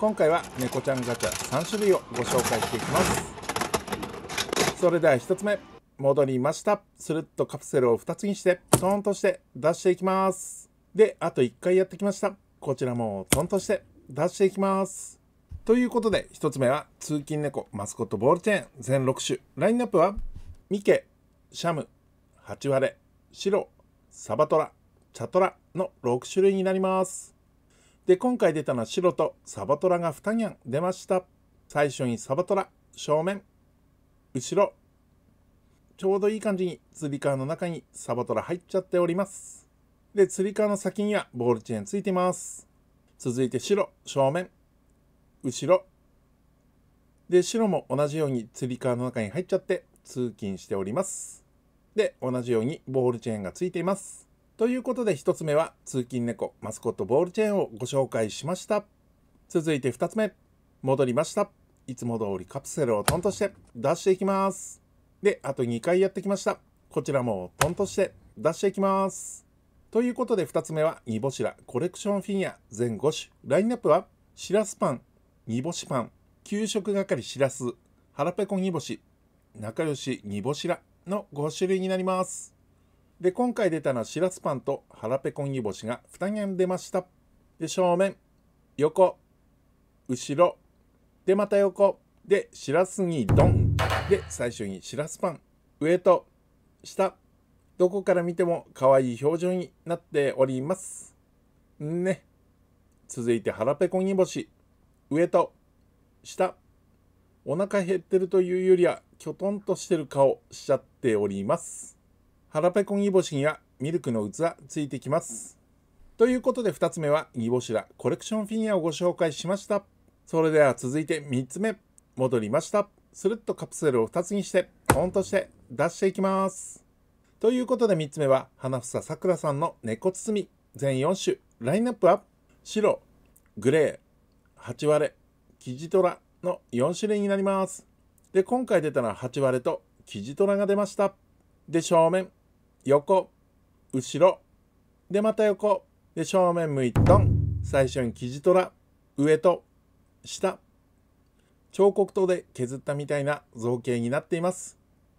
今回は猫ちゃんガチャ3種類をご紹介していきますそれでは1つ目戻りましたスルッとカプセルを2つにしてトンとして出していきますであと1回やってきましたこちらもトンとして出していきますということで1つ目は通勤猫マスコットボールチェーン全6種ラインナップはミケシャムハチワレシロサバトラチャトラの6種類になりますで、今回出たのは白とサバトラが2ニャン出ました。最初にサバトラ、正面、後ろ、ちょうどいい感じに釣り革の中にサバトラ入っちゃっております。で、釣り革の先にはボールチェーンついてます。続いて白、正面、後ろ。で、白も同じように釣り革の中に入っちゃって通勤しております。で、同じようにボールチェーンがついています。ということで1つ目は通勤猫マスコットボールチェーンをご紹介しました続いて2つ目戻りましたいつも通りカプセルをトンとして出していきますであと2回やってきましたこちらもトンとして出していきますということで2つ目は煮干しらコレクションフィギュア全5種ラインナップはしらすパン煮干しパン給食係しらす腹ペコ煮干し仲良し煮干しらの5種類になりますで、今回出たのはシラスパンと腹ペコン煮干しが2軒出ました。で、正面、横、後ろ、で、また横、で、しらすにドン。で、最初にシラスパン、上と下、どこから見ても可愛い表情になっております。ね。続いて腹ペコ煮干し、上と下、お腹減ってるというよりは、きょとんとしてる顔しちゃっております。腹ペコ煮干しにはミルクの器ついてきます。ということで2つ目は煮干しらコレクションフィギュアをご紹介しました。それでは続いて3つ目戻りました。スルッとカプセルを2つにしてポンとして出していきます。ということで3つ目は花房さくらさんの猫包み全4種ラインナップは白グレー8割れキジトラの4種類になります。で今回出たのは8割とキジトラが出ました。で正面横後ろでまた横で正面向いどん最初に生地トラ上と下彫刻刀で削ったみたいな造形になっています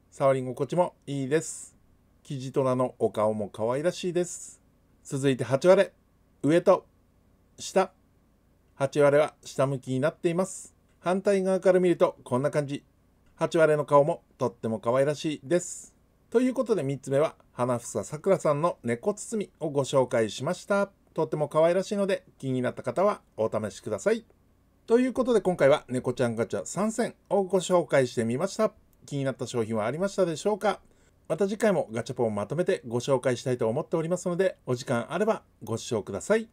触り心地もいいです生地トラのお顔も可愛らしいです続いて8割れ上と下8割は下向きになっています反対側から見るとこんな感じ8割の顔もとっても可愛らしいですということで3つ目は、花房さくらさんの猫包みをご紹介しました。とっても可愛らしいので、気になった方はお試しください。ということで今回は猫ちゃんガチャ参戦をご紹介してみました。気になった商品はありましたでしょうかまた次回もガチャポンをまとめてご紹介したいと思っておりますので、お時間あればご視聴ください。